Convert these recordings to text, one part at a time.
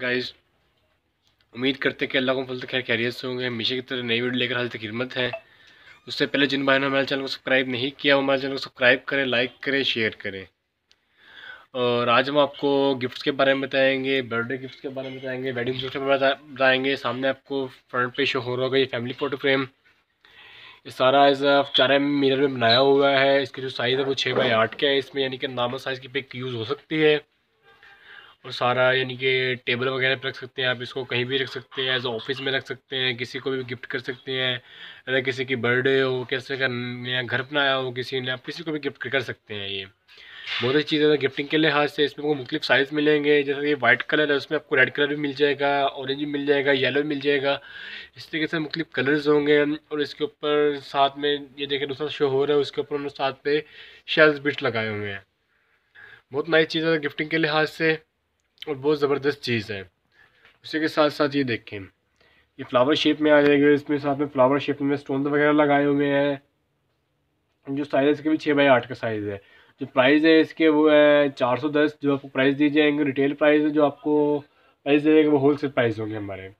guys उम्मीद करते कि अल्लाह को फल तक तो खैर से होंगे हमेशा की तरह नई वीडियो लेकर हाल तक हिम्मत है उससे पहले जिन भाई ने हमारे चैनल को सब्सक्राइब नहीं किया वो हमारे चैनल को सब्सक्राइब करें लाइक करें शेयर करें और आज हम आपको गिफ्ट्स के बारे में बताएंगे बर्थडे गिफ्ट्स के बारे में बताएंगे वेडिंग गिफ्ट के बारे में बताएंगे सामने आपको फ्रंट पे शो हो रहा होगा ये फैमिली फोटो फ्रेम ये सारा एज चार एम मीटर में बनाया हुआ है इसकी जो साइज़ है वो छः बाई आठ का है इसमें यानी कि नॉर्मल साइज़ की पिक यूज़ हो सकती है और सारा यानी कि टेबल वगैरह पर रख सकते हैं आप इसको कहीं भी रख सकते हैं एज ऑफिस में रख सकते हैं किसी को भी गिफ्ट कर सकते हैं अगर किसी की बर्थडे हो कैसे कर नया घर बनाया हो किसी ने आप किसी को भी गिफ्ट कर सकते हैं ये बहुत अच्छी चीज़ है गिफ्टिंग के लिहाज से इसमें आपको मुख्तलिफ साइज़ मिलेंगे जैसे कि वाइट कलर है उसमें आपको रेड कलर भी मिल जाएगा ऑरेंज भी मिल जाएगा येलो भी मिल जाएगा इस तरीके से मुख्तलिफ कलर्स होंगे और इसके ऊपर साथ में ये देखिए दूसरा शो हो रहा है उसके ऊपर उन्होंने साथ पे शेल्स बिट्स लगाए हुए हैं बहुत नई चीज़ है गिफ्टिंग के लिहाज से और बहुत ज़बरदस्त चीज़ है उसी के साथ साथ ये देखें ये फ्लावर शेप में आ जाएगा इसमें साथ में फ्लावर शेप में स्टोन वगैरह लगाए हुए हैं जो साइज़ है इसके भी छः बाई आठ का साइज़ है जो प्राइस है इसके वो है चार सौ दस जो आपको प्राइस दिए जाएंगे रिटेल प्राइस है जो आपको प्राइस दे जाएगा वो होल सेल प्राइस होंगे हमारे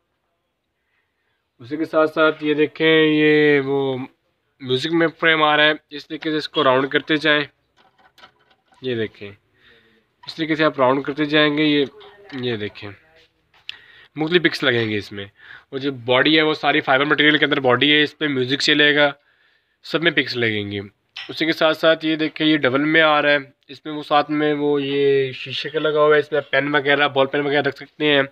उसी के साथ साथ ये देखें ये वो म्यूज़िक में फ्रेम आ रहा है इस तरीके से इसको राउंड करते जाएँ ये देखें इस तरीके से आप राउंड करते जाएंगे ये ये देखें मुख्तलि पिक्स लगेंगे इसमें और जो बॉडी है वो सारी फाइबर मटेरियल के अंदर बॉडी है इस पर म्यूज़िक चलेगा सब में पिक्स लगेंगे उसी के साथ साथ ये देखें ये डबल में आ रहा है इसमें वो साथ में वो ये शीशे का लगा हुआ है इसमें पेन वगैरह बॉल पेन वगैरह रख सकते हैं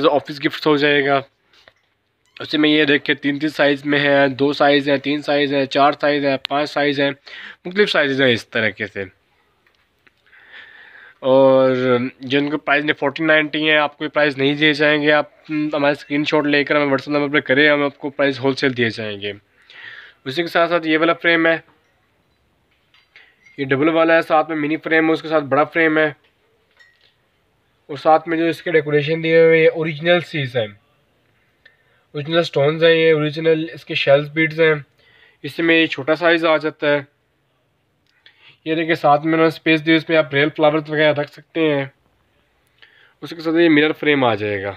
एज ऑफिस गिफ्ट हो जाएगा उसी में ये देखें तीन तीन साइज़ में है दो साइज़ हैं तीन साइज़ हैं चार साइज़ हैं पाँच साइज़ हैं मुख्तलिफ़ साइज़ हैं इस तरीके से और जिनको प्राइस ने फोर्टीन नाइन्टी है आपको प्राइस नहीं दिए जाएंगे आप हम्म, हमारे स्क्रीन शॉट लेकर हमें व्हाट्सअप नंबर पर करें हम आपको प्राइस होलसेल दिए जाएंगे उसी के साथ साथ ये वाला फ्रेम है ये डबल वाला है साथ में मिनी फ्रेम है उसके साथ बड़ा फ्रेम है और साथ में जो इसके डेकोरेशन दिए हुए ये ओरिजिनल सीज हैं ओरिजिनल स्टोन्स हैं ये ओरिजिनल इसके शेल्स बीट्स हैं इसमें ये छोटा साइज़ आ जाता है ये देखिए साथ में उन्होंने स्पेस दी उसमें आप रेल फ्लावर्स वगैरह रख सकते हैं उसके साथ ये मिरर फ्रेम आ जाएगा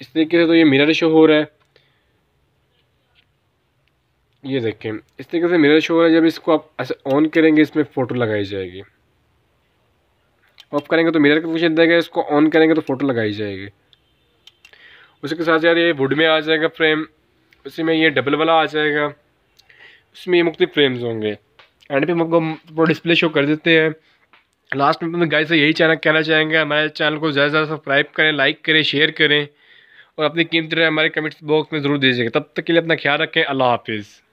इस तरीके से तो ये मिरर शो हो रहा है ये देखें इस तरीके से मिरर शो हो रहा है जब इसको आप ऐसे ऑन करेंगे इसमें फ़ोटो लगाई जाएगी ऑफ करेंगे तो मिरर का फंक्शन देगा इसको ऑन करेंगे तो फ़ोटो लगाई जाएगी उसके साथ यार ये वुड में आ जाएगा फ्रेम उसी में ये डबल वाला आ जाएगा उसमें ये मुख्तु फ्रेम्स होंगे एंड पे हम आपको वो डिस्प्ले शो कर देते हैं लास्ट में गाय से यही चैनल कहना चाहेंगे हमारे चैनल को ज़्यादा से सब्सक्राइब करें लाइक करें शेयर करें और अपनी कीमत हमारे कमेंट्स बॉक्स में ज़रूर दीजिएगा तब तक के लिए अपना ख्याल रखें अल्लाह हाफिज़